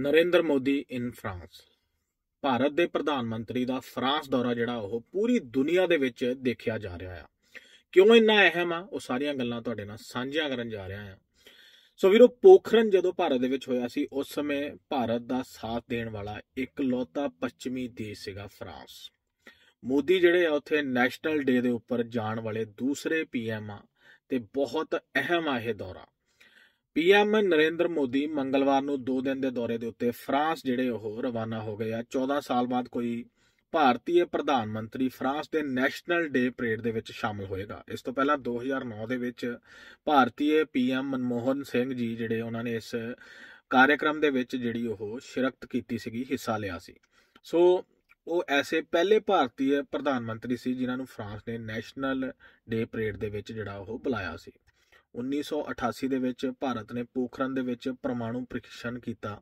Narendra Modi in France Bharat ਦੇ ਪ੍ਰਧਾਨ ਮੰਤਰੀ ਦਾ ਫਰਾਂਸ ਦੌਰਾ ਜਿਹੜਾ ਉਹ ਪੂਰੀ ਦੁਨੀਆ ਦੇ ਵਿੱਚ ਦੇਖਿਆ ਜਾ ਰਿਹਾ ਆ ਕਿਉਂ ਇੰਨਾ ਅਹਿਮ ਆ ਉਹ ਸਾਰੀਆਂ ਗੱਲਾਂ ਤੁਹਾਡੇ ਨਾਲ ਸਾਂਝੀਆਂ ਕਰਨ ਜਾ ਰਿਹਾ ਆ ਸੋ ਵੀਰੋ ਪੋਖਰਨ ਜਦੋਂ ਭਾਰਤ ਦੇ ਵਿੱਚ ਹੋਇਆ ਸੀ ਉਸ ਸਮੇਂ ਭਾਰਤ ਦਾ ਸਾਥ ਦੇਣ ਵਾਲਾ ਇਕਲੌਤਾ ਪੱਛਮੀ ਦੇਸ਼ ਸੀਗਾ ਫਰਾਂਸ ਮੋਦੀ ਜਿਹੜੇ ਆ ਉੱਥੇ ਨੈਸ਼ਨਲ ਡੇ ਦੇ ਉੱਪਰ ਜਾਣ ਵਾਲੇ ਦੂਸਰੇ ਪੀਐਮ ਆ ਤੇ ਬਹੁਤ ਅਹਿਮ ਆ ਇਹ ਦੌਰਾ ਪੀਐਮ ਨਰਿੰਦਰ ਮੋਦੀ ਮੰਗਲਵਾਰ ਨੂੰ 2 ਦਿਨ ਦੇ ਦੌਰੇ ਦੇ ਉੱਤੇ ਫਰਾਂਸ ਜਿਹੜੇ ਉਹ ਰਵਾਨਾ ਹੋ ਗਏ ਆ 14 ਸਾਲ ਬਾਅਦ ਕੋਈ ਭਾਰਤੀ ਪ੍ਰਧਾਨ ਮੰਤਰੀ ਫਰਾਂਸ ਦੇ ਨੈਸ਼ਨਲ ਡੇ ਪਰੇਡ ਦੇ ਵਿੱਚ ਸ਼ਾਮਲ ਹੋਏਗਾ ਇਸ ਤੋਂ ਪਹਿਲਾਂ 2009 ਦੇ ਵਿੱਚ ਭਾਰਤੀ ਪੀਐਮ ਮਨਮੋਹਨ ਸਿੰਘ ਜੀ ਜਿਹੜੇ ਉਹਨਾਂ ਨੇ ਇਸ ਕਾਰਜਕ੍ਰਮ ਦੇ ਵਿੱਚ ਜਿਹੜੀ ਉਹ ਸ਼ਿਰਕਤ ਕੀਤੀ ਸੀਗੀ ਹਿੱਸਾ ਲਿਆ ਸੀ ਸੋ ਉਹ ਐਸੇ ਪਹਿਲੇ ਭਾਰਤੀ ਪ੍ਰਧਾਨ ਮੰਤਰੀ ਸੀ ਜਿਨ੍ਹਾਂ ਨੂੰ ਫਰਾਂਸ ਨੇ ਨੈਸ਼ਨਲ ਡੇ ਪਰੇਡ ਦੇ ਵਿੱਚ ਜਿਹੜਾ ਉਹ ਬੁਲਾਇਆ ਸੀ 1988 ਦੇ ਵਿੱਚ ਭਾਰਤ ਨੇ ਪੋਖਰਨ ਦੇ ਵਿੱਚ ਪਰਮਾਣੂ ਪ੍ਰੀਖਿਸ਼ਣ ਕੀਤਾ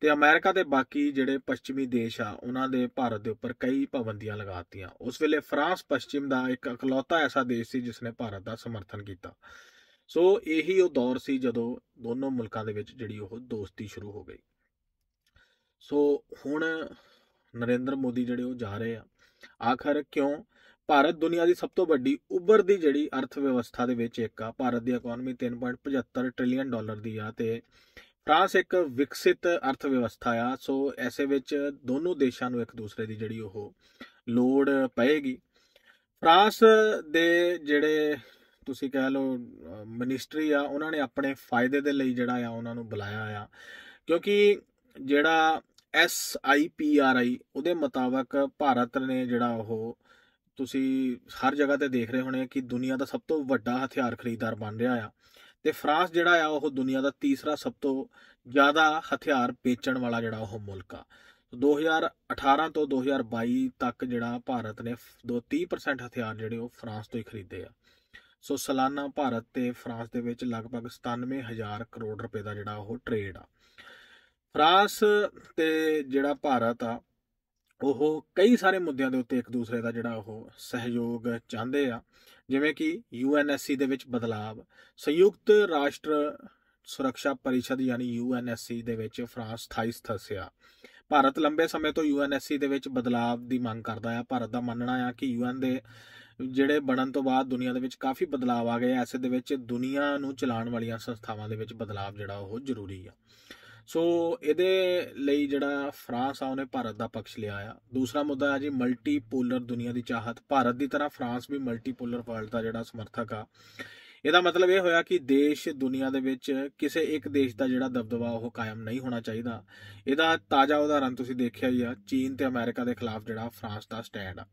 ਤੇ ਅਮਰੀਕਾ ਦੇ ਬਾਕੀ ਜਿਹੜੇ ਪੱਛਮੀ ਦੇਸ਼ ਆ ਉਹਨਾਂ ਦੇ ਭਾਰਤ ਦੇ ਉੱਪਰ ਕਈ ਪਾਬੰਦੀਆਂ ਲਗਾਤੀਆਂ ਉਸ ਵੇਲੇ ਫਰਾਂਸ ਪੱਛਮ ਦਾ ਇੱਕ ਇਕਲੌਤਾ ਐਸਾ ਦੇਸ਼ ਸੀ ਜਿਸ ਨੇ ਭਾਰਤ ਦਾ ਸਮਰਥਨ ਕੀਤਾ ਸੋ ਇਹੀ ਉਹ ਦੌਰ ਸੀ ਜਦੋਂ ਦੋਨੋਂ ਮੁਲਕਾਂ ਦੇ ਵਿੱਚ ਜਿਹੜੀ ਉਹ ਦੋਸਤੀ ਸ਼ੁਰੂ ਹੋ ਗਈ ਸੋ ਹੁਣ ਨਰਿੰਦਰ ਮੋਦੀ ਜਿਹੜੇ ਉਹ ਜਾ ਰਹੇ ਆ ਆਖਰ ਕਿਉਂ ਭਾਰਤ ਦੁਨੀਆ ਦੀ ਸਭ ਤੋਂ ਵੱਡੀ ਉੱਭਰਦੀ ਜਿਹੜੀ ਅਰਥ ਵਿਵਸਥਾ ਦੇ ਵਿੱਚ ਇੱਕ ਆ ਭਾਰਤ ਦੀ ਇਕਨੋਮੀ 3.75 ਟ੍ਰਿਲੀਅਨ ਡਾਲਰ ਦੀ ਆ ਤੇ ਫਰਾਂਸ ਇੱਕ ਵਿਕਸਿਤ ਅਰਥ ਵਿਵਸਥਾ ਆ ਸੋ ਐਸੇ ਵਿੱਚ ਦੋਨੋਂ ਦੇਸ਼ਾਂ ਨੂੰ ਇੱਕ ਦੂਸਰੇ ਦੀ ਜਿਹੜੀ ਉਹ ਲੋੜ ਪਏਗੀ ਫਰਾਂਸ ਦੇ ਜਿਹੜੇ ਤੁਸੀਂ ਕਹਿ ਲਓ ਮਿਨਿਸਟਰੀ ਆ ਉਹਨਾਂ ਨੇ ਆਪਣੇ ਫਾਇਦੇ ਦੇ ਲਈ ਜਿਹੜਾ ਆ ਉਹਨਾਂ ਨੂੰ ਬੁਲਾਇਆ ਆ ਕਿਉਂਕਿ ਜਿਹੜਾ S I P R I ਉਹਦੇ ਮੁਤਾਬਕ ਭਾਰਤ ਨੇ ਜਿਹੜਾ ਉਹ ਤੁਸੀਂ ਹਰ ਜਗ੍ਹਾ ਤੇ ਦੇਖ ਰਹੇ ਹੋਣੇ ਕਿ ਦੁਨੀਆ ਦਾ ਸਭ ਤੋਂ ਵੱਡਾ ਹਥਿਆਰ ਖਰੀਦਦਾਰ ਬਣ ਰਿਹਾ ਆ ਤੇ ਫਰਾਂਸ ਜਿਹੜਾ ਆ ਉਹ ਦੁਨੀਆ ਦਾ ਤੀਸਰਾ ਸਭ ਤੋਂ ਜ਼ਿਆਦਾ ਹਥਿਆਰ ਵੇਚਣ ਵਾਲਾ ਜਿਹੜਾ ਉਹ ਮੁਲਕ ਆ 2018 ਤੋਂ 2022 ਤੱਕ ਜਿਹੜਾ ਭਾਰਤ ਨੇ 30% ਹਥਿਆਰ ਜਿਹੜੇ ਉਹ ਫਰਾਂਸ ਤੋਂ ਹੀ ਖਰੀਦੇ ਆ ਸੋ ਸਾਲਾਨਾ ਭਾਰਤ ਤੇ ਫਰਾਂਸ ਦੇ ਵਿੱਚ ਲਗਭਗ 97000 ਕਰੋੜ ਰੁਪਏ ਦਾ ਜਿਹੜਾ ਉਹ ਟ੍ਰੇਡ ਆ ਫਰਾਂਸ ਤੇ ਜਿਹੜਾ ਭਾਰਤ ਆ ਉਹ ਕਈ ਸਾਰੇ ਮੁੱਦਿਆਂ ਦੇ ਉੱਤੇ ਇੱਕ ਦੂਸਰੇ ਦਾ ਜਿਹੜਾ ਉਹ ਸਹਿਯੋਗ ਚਾਹੁੰਦੇ ਆ ਜਿਵੇਂ ਕਿ ਯੂਐਨਐਸਸੀ ਦੇ ਵਿੱਚ ਬਦਲਾਅ ਸੰਯੁਕਤ ਰਾਸ਼ਟਰ ਸੁਰੱਖਿਆ ਪਰਿਸ਼ਦ ਯਾਨੀ ਯੂਐਨਐਸਸੀ ਦੇ ਵਿੱਚ ਫਰਾਂਸ 28 ਸਦਸਿਆ ਭਾਰਤ ਲੰਬੇ ਸਮੇਂ ਤੋਂ ਯੂਐਨਐਸਸੀ ਦੇ ਵਿੱਚ ਬਦਲਾਅ ਦੀ ਮੰਗ ਕਰਦਾ ਆ ਭਾਰਤ ਦਾ ਮੰਨਣਾ ਆ ਕਿ ਯੂਐਨ ਦੇ ਜਿਹੜੇ ਬਣਨ ਤੋਂ ਬਾਅਦ ਦੁਨੀਆ ਦੇ ਵਿੱਚ ਕਾਫੀ ਬਦਲਾਅ ਆ ਗਏ ਐਸੇ ਦੇ ਵਿੱਚ ਦੁਨੀਆ ਨੂੰ ਚਲਾਉਣ ਵਾਲੀਆਂ ਸੰਸਥਾਵਾਂ ਦੇ ਵਿੱਚ ਬਦਲਾਅ ਜਿਹੜਾ ਉਹ ਜ਼ਰੂਰੀ ਆ ਸੋ ਇਹਦੇ ਲਈ ਜਿਹੜਾ ਫਰਾਂਸ ਆ ਉਹਨੇ ਭਾਰਤ ਦਾ ਪੱਖ ਲਿਆ ਆ ਦੂਸਰਾ ਮੁੱਦਾ ਆ ਜੀ ਮਲਟੀਪੋਲਰ ਦੁਨੀਆ ਦੀ ਚਾਹਤ ਭਾਰਤ ਦੀ ਤਰ੍ਹਾਂ ਫਰਾਂਸ ਵੀ ਮਲਟੀਪੋਲਰ ਵਰਲਡ ਦਾ ਜਿਹੜਾ ਸਮਰਥਕ ਆ ਇਹਦਾ ਮਤਲਬ ਇਹ ਹੋਇਆ ਕਿ ਦੇਸ਼ ਦੁਨੀਆ ਦੇ ਵਿੱਚ ਕਿਸੇ ਇੱਕ ਦੇਸ਼ ਦਾ ਜਿਹੜਾ ਦਬਦਬਾ ਉਹ ਕਾਇਮ ਨਹੀਂ ਹੋਣਾ ਚਾਹੀਦਾ ਇਹਦਾ ਤਾਜ਼ਾ ਉਦਾਹਰਨ ਤੁਸੀਂ ਦੇਖਿਆ ਹੀ ਆ ਚੀਨ ਤੇ ਅਮਰੀਕਾ ਦੇ ਖਿਲਾਫ ਜਿਹੜਾ ਫਰਾਂਸ ਦਾ ਸਟੈਂਡ ਆ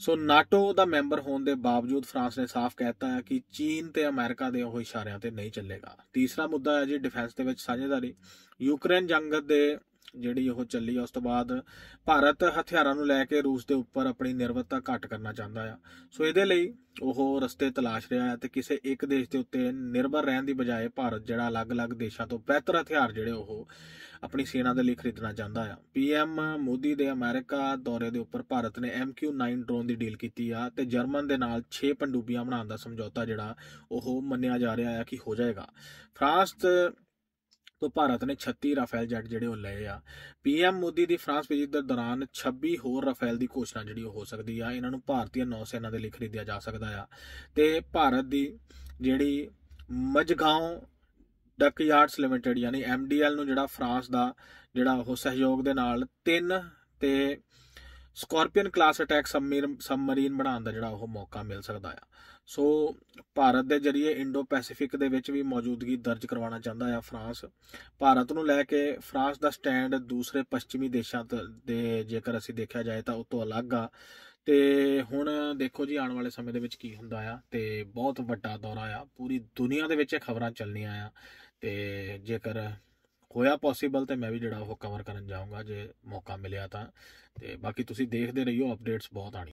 ਸੋ ਨਾਟੋ ਦਾ ਮੈਂਬਰ ਹੋਣ ਦੇ ਬਾਵਜੂਦ ਫਰਾਂਸ ਨੇ ਸਾਫ਼ ਕਹਿਤਾ ਹੈ ਕਿ ਚੀਨ ਤੇ ਅਮਰੀਕਾ ਦੇ ਉਹ ਇਸ਼ਾਰਿਆਂ ਤੇ ਨਹੀਂ ਚੱਲੇਗਾ ਤੀਸਰਾ ਮੁੱਦਾ ਹੈ ਜੀ ਡਿਫੈਂਸ ਦੇ ਵਿੱਚ ਸਾਂਝੇਦਾਰੀ ਯੂਕਰੇਨ ਜੰਗ ਦੇ ਜਿਹੜੀ ਉਹ ਚੱਲੀ ਉਸ ਤੋਂ ਬਾਅਦ ਭਾਰਤ ਹਥਿਆਰਾਂ ਨੂੰ ਲੈ ਕੇ ਰੂਸ ਦੇ ਉੱਪਰ ਆਪਣੀ ਨਿਰਭਰਤਾ ਘਟ ਕਰਨਾ ਚਾਹੁੰਦਾ ਆ ਸੋ ਇਹਦੇ ਲਈ ਉਹ ਰਸਤੇ ਤਲਾਸ਼ ਰਿਹਾ ਹੈ ਤੇ ਕਿਸੇ ਇੱਕ ਦੇਸ਼ ਦੇ ਉੱਤੇ ਨਿਰਭਰ ਰਹਿਣ ਦੀ ਬਜਾਏ ਭਾਰਤ ਜਿਹੜਾ ਅਲੱਗ-ਅਲੱਗ ਦੇਸ਼ਾਂ ਤੋਂ ਬਿਹਤਰ ਹਥਿਆਰ ਜਿਹੜੇ ਉਹ ਆਪਣੀ ਸੈਨਾ ਦੇ ਲਈ ਖਰੀਦਣਾ ਚਾਹੁੰਦਾ ਆ ਪੀਐਮ ਮੋਦੀ ਦੇ ਅਮਰੀਕਾ ਦੌਰੇ ਦੇ ਉੱਪਰ ਭਾਰਤ ਨੇ MQ9 9 ਡਰੋਨ ਦੀ ਡੀਲ ਕੀਤੀ ਆ ਤੇ ਜਰਮਨ ਦੇ ਨਾਲ 6 ਪੰਡੂਬੀਆਂ ਬਣਾਉਣ ਦਾ ਸਮਝੌਤਾ ਜਿਹੜਾ ਉਹ ਮੰਨਿਆ ਜਾ ਰਿਹਾ ਹੈ ਕਿ ਹੋ ਜਾਏਗਾ ਫਰਾਂਸ ਤੋਂ ਭਾਰਤ ਨੇ 36 ਰਾਫੇਲ ਜੈਟ ਜਿਹੜੇ ਉਹ ਲਏ ਆ ਪੀਐਮ ਮੋਦੀ ਦੀ ਫਰਾਂਸ ਵਿਜਿਟ ਦੇ ਦੌਰਾਨ 26 ਹੋਰ ਰਾਫੇਲ ਦੀ ਘੋਸ਼ਣਾ ਜਿਹੜੀ ਉਹ ਹੋ ਸਕਦੀ ਆ ਇਹਨਾਂ ਨੂੰ ਭਾਰਤੀ ਨੌ ਸੈਨਾ ਦੇ ਲਈ ਖਰੀਦਿਆ ਜਾ ਸਕਦਾ ਆ ਤੇ ਭਾਰਤ ਦੀ ਜਿਹੜੀ ਮਜਗਾਉਂ ਡਕ ਯਾਰਡਸ ਲਿਮਟਿਡ ਯਾਨੀ ਐਮਡੀਐਲ ਨੂੰ ਜਿਹੜਾ ਫਰਾਂਸ ਦਾ ਜਿਹੜਾ ਉਹ ਸਹਿਯੋਗ ਦੇ ਨਾਲ 3 ਤੇ ਸਕੋਰਪੀਅਨ ਕਲਾਸ ਅਟੈਕ ਸਬਮਰੀਨ ਬਣਾਉਣ ਦਾ ਜਿਹੜਾ ਉਹ ਮੌਕਾ ਮਿਲ ਸਕਦਾ ਆ ਸੋ ਭਾਰਤ ਦੇ ਜਰੀਏ ਇੰਡੋ ਪੈਸੀਫਿਕ ਦੇ ਵਿੱਚ ਵੀ ਮੌਜੂਦਗੀ ਦਰਜ ਕਰਵਾਉਣਾ ਚਾਹੁੰਦਾ ਆ ਫਰਾਂਸ ਭਾਰਤ ਨੂੰ ਲੈ ਕੇ ਫਰਾਂਸ ਦਾ ਸਟੈਂਡ ਦੂਸਰੇ ਪੱਛਮੀ ਦੇਸ਼ਾਂ ਦੇ ਜੇਕਰ ਅਸੀਂ ਦੇਖਿਆ ਜਾਏ ਤਾਂ ਉਹ ਤੋਂ ਅਲੱਗ ਆ ਤੇ ਹੁਣ ਦੇਖੋ ਜੀ ਆਉਣ ਵਾਲੇ ਸਮੇਂ ਦੇ ਵਿੱਚ ਕੀ ਹੁੰਦਾ ਆ ਤੇ ਬਹੁਤ ਵੱਡਾ ਦੌਰਾ ਆ ਪੂਰੀ ਦੁਨੀਆ ਦੇ ਵਿੱਚ ਇਹ ਖਬਰਾਂ ਚੱਲਣੀਆਂ ਆ ਤੇ ਜੇਕਰ ਹੋਇਆ ਪੋਸੀਬਲ ਤੇ ਮੈਂ ਵੀ ਜਿਹੜਾ ਉਹ ਕਵਰ ਕਰਨ ਜਾਊਂਗਾ ਜੇ ਮੌਕਾ ਮਿਲਿਆ ਤਾਂ ਤੇ ਬਾਕੀ ਤੁਸੀਂ ਦੇਖਦੇ ਰਹੀਓ ਅਪਡੇਟਸ ਬਹੁਤ ਆਣੀ